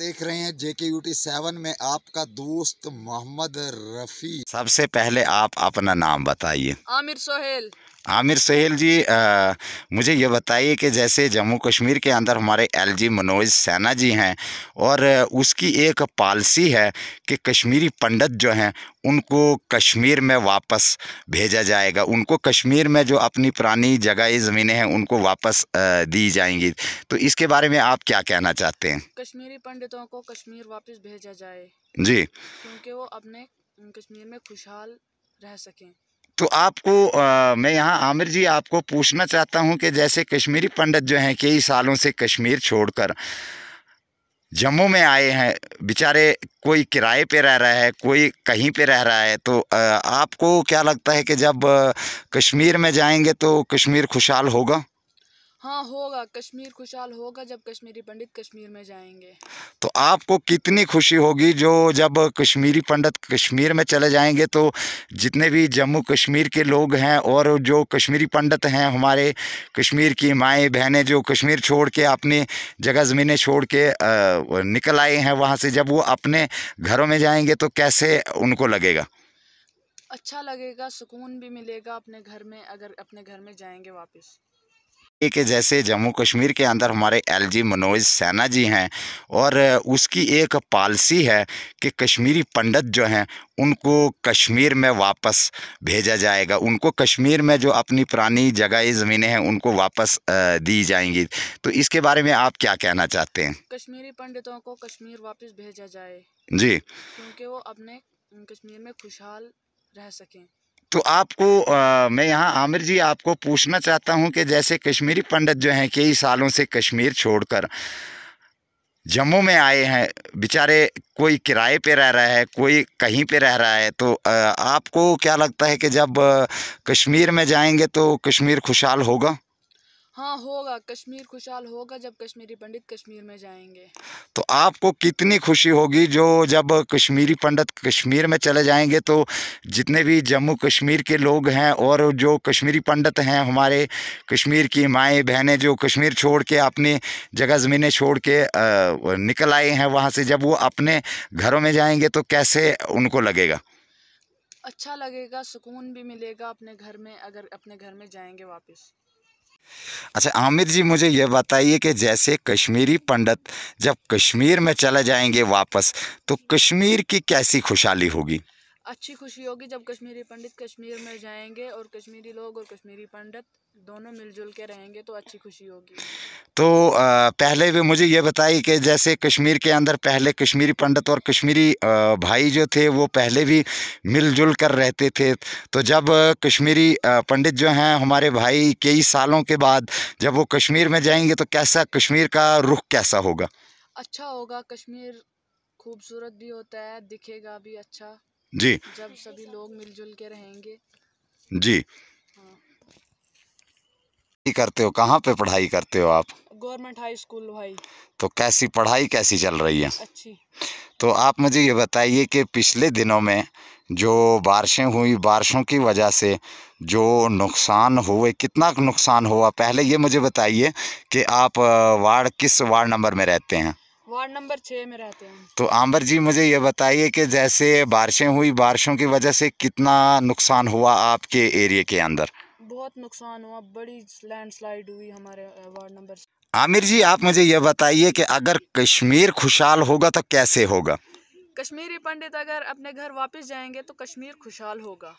देख रहे हैं जेके यूटी सेवन में आपका दोस्त मोहम्मद रफ़ी सबसे पहले आप अपना नाम बताइए आमिर सोहेल आमिर सोहेल जी आ, मुझे ये बताइए कि जैसे जम्मू कश्मीर के अंदर हमारे एलजी मनोज सेना जी हैं और उसकी एक पॉलिसी है कि कश्मीरी पंडित जो हैं उनको कश्मीर में वापस भेजा जाएगा उनको कश्मीर में जो अपनी पुरानी जगह ज़मीनें हैं उनको वापस दी जाएंगी तो इसके बारे में आप क्या कहना चाहते हैं कश्मीरी पंडितों को कश्मीर वापस भेजा जाए जी क्योंकि वो अपने कश्मीर में खुशहाल रह सकें तो आपको आ, मैं यहाँ आमिर जी आपको पूछना चाहता हूँ कि जैसे कश्मीरी पंडित जो हैं कई सालों से कश्मीर छोड़कर जम्मू में आए हैं बेचारे कोई किराए पे रह रहा है कोई कहीं पे रह रहा है तो आपको क्या लगता है कि जब कश्मीर में जाएंगे तो कश्मीर खुशहाल होगा हाँ होगा कश्मीर खुशहाल होगा जब कश्मीरी पंडित कश्मीर में जाएंगे तो आपको कितनी खुशी होगी जो जब कश्मीरी पंडित कश्मीर में चले जाएंगे तो जितने भी जम्मू कश्मीर के लोग हैं और जो कश्मीरी पंडित हैं हमारे कश्मीर की माएँ बहनें जो कश्मीर छोड़ के अपनी जगह ज़मीनें छोड़ के निकल आए हैं वहाँ से जब वो अपने घरों में जाएंगे तो कैसे उनको लगेगा अच्छा लगेगा सुकून भी मिलेगा अपने घर में अगर अपने घर में जाएंगे वापस के जैसे जम्मू कश्मीर के अंदर हमारे एलजी मनोज सेना जी हैं और उसकी एक पॉलिसी है कि कश्मीरी पंडित जो हैं उनको कश्मीर में वापस भेजा जाएगा उनको कश्मीर में जो अपनी पुरानी जगह ज़मीनें हैं उनको वापस दी जाएंगी तो इसके बारे में आप क्या कहना चाहते हैं कश्मीरी पंडितों को कश्मीर वापस भेजा जाए जी क्योंकि वो अपने कश्मीर में खुशहाल रह सकें तो आपको आ, मैं यहाँ आमिर जी आपको पूछना चाहता हूँ कि जैसे कश्मीरी पंडित जो हैं कई सालों से कश्मीर छोड़कर जम्मू में आए हैं बेचारे कोई किराए पे रह रहा है कोई कहीं पे रह रहा है तो आ, आपको क्या लगता है कि जब कश्मीर में जाएंगे तो कश्मीर खुशहाल होगा हाँ होगा कश्मीर खुशहाल होगा जब कश्मीरी पंडित कश्मीर में जाएंगे तो आपको कितनी खुशी होगी जो जब कश्मीरी पंडित कश्मीर में चले जाएंगे तो जितने भी जम्मू कश्मीर के लोग हैं और जो कश्मीरी पंडित हैं हमारे कश्मीर की माएँ बहनें जो कश्मीर छोड़ के अपनी जगह ज़मीनें छोड़ के निकल आए हैं वहाँ से जब वो अपने घरों में जाएंगे तो कैसे उनको लगेगा अच्छा लगेगा सुकून भी मिलेगा अपने घर में अगर अपने घर में जाएंगे वापस अच्छा आमिर जी मुझे यह बताइए कि जैसे कश्मीरी पंडित जब कश्मीर में चले जाएंगे वापस तो कश्मीर की कैसी खुशहाली होगी अच्छी खुशी होगी जब कश्मीरी पंडित कश्मीर में जाएंगे और कश्मीरी लोग और कश्मीरी पंडित दोनों मिलजुल के रहेंगे तो अच्छी खुशी होगी तो पहले भी मुझे ये बताई कि जैसे कश्मीर के अंदर पहले कश्मीरी पंडित और कश्मीरी भाई जो थे वो पहले भी मिलजुल कर रहते थे तो जब कश्मीरी पंडित जो हैं हमारे भाई कई सालों के बाद जब वो कश्मीर में जाएंगे तो कैसा कश्मीर का रुख कैसा होगा अच्छा होगा कश्मीर खूबसूरत भी होता है दिखेगा भी अच्छा जी जब सभी लोग मिलजुल के रहेंगे जी हाँ। करते हो कहाँ पे पढ़ाई करते हो आप गवर्नमेंट हाई स्कूल भाई तो कैसी पढ़ाई कैसी चल रही है अच्छी तो आप मुझे ये बताइए कि पिछले दिनों में जो बारिशें हुई बारिशों की वजह से जो नुकसान हुए कितना नुकसान हुआ पहले ये मुझे बताइए कि आप वार्ड किस वार्ड नंबर में रहते हैं वार्ड नंबर छः में रहते हैं तो आम्बर जी मुझे ये बताइए कि जैसे बारिशें हुई बारिशों की वजह से कितना नुकसान हुआ आपके एरिया के अंदर बहुत नुकसान हुआ बड़ी लैंडस्लाइड हुई हमारे वार्ड नंबर आमिर जी आप मुझे ये बताइए कि अगर कश्मीर खुशहाल होगा तो कैसे होगा कश्मीरी पंडित अगर अपने घर वापस जाएंगे तो कश्मीर खुशहाल होगा